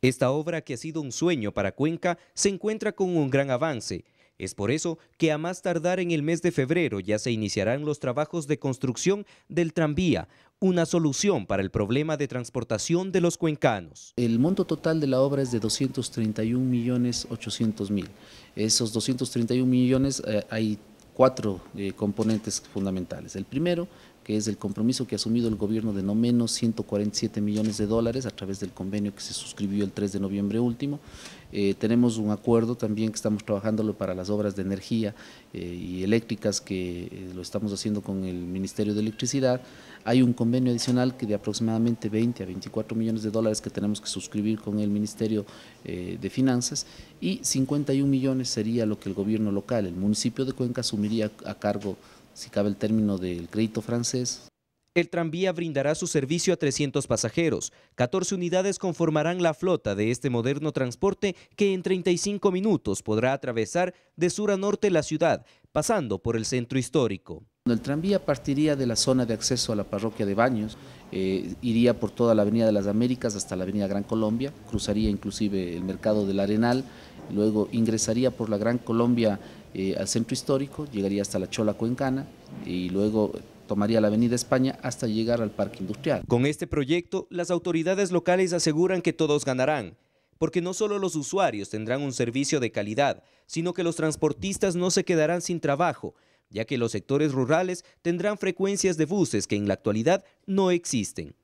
Esta obra, que ha sido un sueño para Cuenca, se encuentra con un gran avance. Es por eso que a más tardar en el mes de febrero ya se iniciarán los trabajos de construcción del tranvía, una solución para el problema de transportación de los cuencanos. El monto total de la obra es de 231 millones 800 mil. Esos 231 millones eh, hay cuatro eh, componentes fundamentales. El primero que es el compromiso que ha asumido el gobierno de no menos 147 millones de dólares a través del convenio que se suscribió el 3 de noviembre último. Eh, tenemos un acuerdo también que estamos trabajando para las obras de energía eh, y eléctricas que eh, lo estamos haciendo con el Ministerio de Electricidad. Hay un convenio adicional que de aproximadamente 20 a 24 millones de dólares que tenemos que suscribir con el Ministerio de Finanzas y 51 millones sería lo que el gobierno local, el municipio de Cuenca asumiría a cargo si cabe el término del crédito francés. El tranvía brindará su servicio a 300 pasajeros. 14 unidades conformarán la flota de este moderno transporte que en 35 minutos podrá atravesar de sur a norte la ciudad, pasando por el centro histórico. El tranvía partiría de la zona de acceso a la parroquia de Baños, eh, iría por toda la Avenida de las Américas hasta la Avenida Gran Colombia, cruzaría inclusive el mercado del Arenal luego ingresaría por la Gran Colombia eh, al centro histórico, llegaría hasta la Chola Cuencana y luego tomaría la Avenida España hasta llegar al Parque Industrial. Con este proyecto, las autoridades locales aseguran que todos ganarán, porque no solo los usuarios tendrán un servicio de calidad, sino que los transportistas no se quedarán sin trabajo, ya que los sectores rurales tendrán frecuencias de buses que en la actualidad no existen.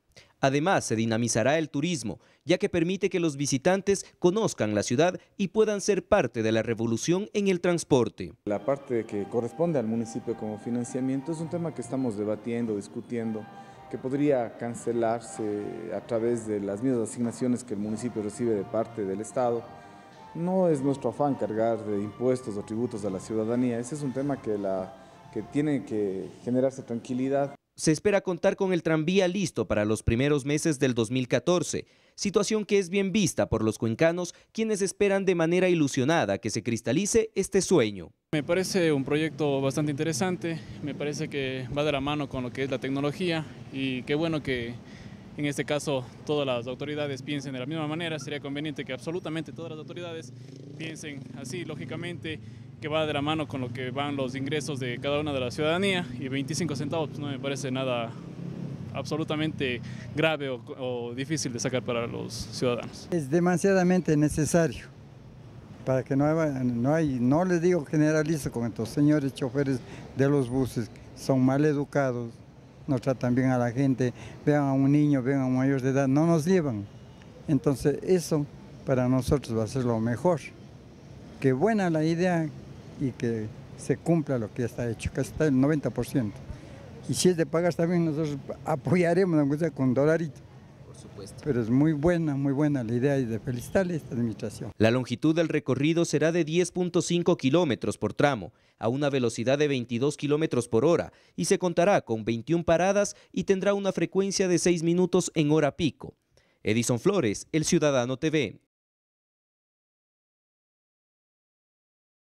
Además, se dinamizará el turismo, ya que permite que los visitantes conozcan la ciudad y puedan ser parte de la revolución en el transporte. La parte que corresponde al municipio como financiamiento es un tema que estamos debatiendo, discutiendo, que podría cancelarse a través de las mismas asignaciones que el municipio recibe de parte del Estado. No es nuestro afán cargar de impuestos o tributos a la ciudadanía, ese es un tema que, que tiene que generarse tranquilidad se espera contar con el tranvía listo para los primeros meses del 2014, situación que es bien vista por los cuencanos, quienes esperan de manera ilusionada que se cristalice este sueño. Me parece un proyecto bastante interesante, me parece que va de la mano con lo que es la tecnología y qué bueno que en este caso todas las autoridades piensen de la misma manera, sería conveniente que absolutamente todas las autoridades piensen así, lógicamente que va de la mano con lo que van los ingresos de cada una de la ciudadanía y 25 centavos pues, no me parece nada absolutamente grave o, difícil de sacar para los ciudadanos. Es demasiadamente necesario para que no, no hay, no les digo generalizo con estos señores choferes de los buses, son mal educados, nos tratan bien a la gente, vean a un niño, vean a un mayor de edad, no nos llevan. Entonces eso para nosotros va a ser lo mejor. Que buena la idea y que se cumpla lo que está hecho, que está el 90%. Y si es de pagar también nosotros apoyaremos, la empresa con dolarito supuesto. Pero es muy buena, muy buena la idea y de felicitarle a esta administración. La longitud del recorrido será de 10.5 kilómetros por tramo, a una velocidad de 22 kilómetros por hora, y se contará con 21 paradas y tendrá una frecuencia de 6 minutos en hora pico. Edison Flores, El Ciudadano TV.